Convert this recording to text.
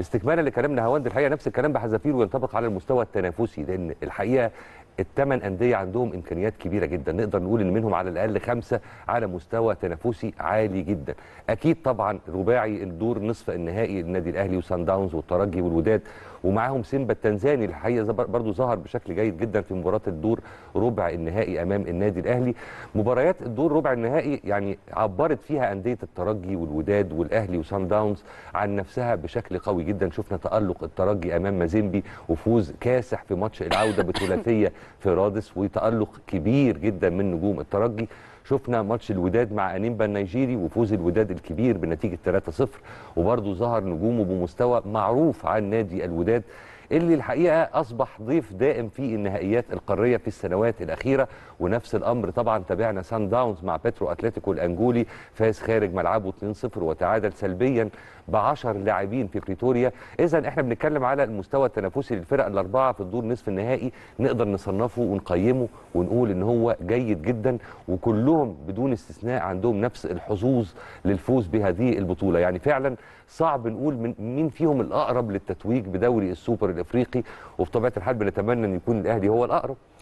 استكمالا لكلامنا نهاوند الحقيقه نفس الكلام بحذافيره ينطبق على المستوى التنافسي لان الحقيقه الثمان انديه عندهم امكانيات كبيره جدا نقدر نقول ان منهم على الاقل خمسه على مستوى تنافسي عالي جدا اكيد طبعا رباعي الدور نصف النهائي النادي الاهلي وسان داونز والترجي والوداد ومعاهم سيمبا التنزاني الحقيقه برضو ظهر بشكل جيد جدا في مباراه الدور ربع النهائي امام النادي الاهلي مباريات الدور ربع النهائي يعني عبرت فيها انديه الترجي والوداد والاهلي وسان داونز عن نفسها بشكل قوي جدا شفنا تالق الترجي امام مازيمبي وفوز كاسح في ماتش العوده بثلاثيه في رادس وتألق كبير جدا من نجوم الترجي شفنا ماتش الوداد مع انيمبا النيجيري وفوز الوداد الكبير بنتيجه 3-0 وبرضه ظهر نجومه بمستوى معروف عن نادي الوداد اللي الحقيقه اصبح ضيف دائم في النهائيات القاريه في السنوات الاخيره ونفس الامر طبعا تابعنا سان داونز مع بترو اتلتيكو الانجولي فاز خارج ملعبه 2-0 وتعادل سلبيا ب 10 لاعبين في بريتوريا اذا احنا بنتكلم على المستوى التنافسي للفرق الاربعه في الدور نصف النهائي نقدر نصنفه ونقيمه ونقول ان هو جيد جدا وكلهم بدون استثناء عندهم نفس الحظوظ للفوز بهذه البطوله يعني فعلا صعب نقول من مين فيهم الاقرب للتتويج بدوري السوبر الافريقي وبطبيعه الحال بنتمنى ان يكون الاهلي هو الاقرب